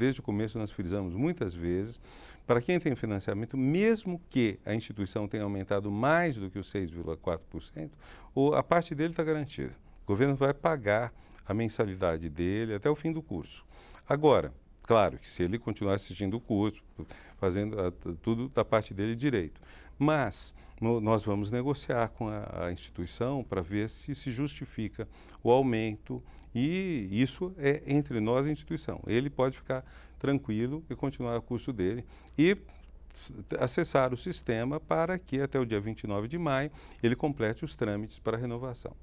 Desde o começo nós frisamos muitas vezes, para quem tem financiamento, mesmo que a instituição tenha aumentado mais do que os 6,4%, a parte dele está garantida. O governo vai pagar a mensalidade dele até o fim do curso. Agora, claro que se ele continuar assistindo o curso, fazendo a, tudo da parte dele direito, mas no, nós vamos negociar com a, a instituição para ver se se justifica o aumento e isso é entre nós e a instituição. Ele pode ficar tranquilo e continuar o curso dele e acessar o sistema para que até o dia 29 de maio ele complete os trâmites para renovação.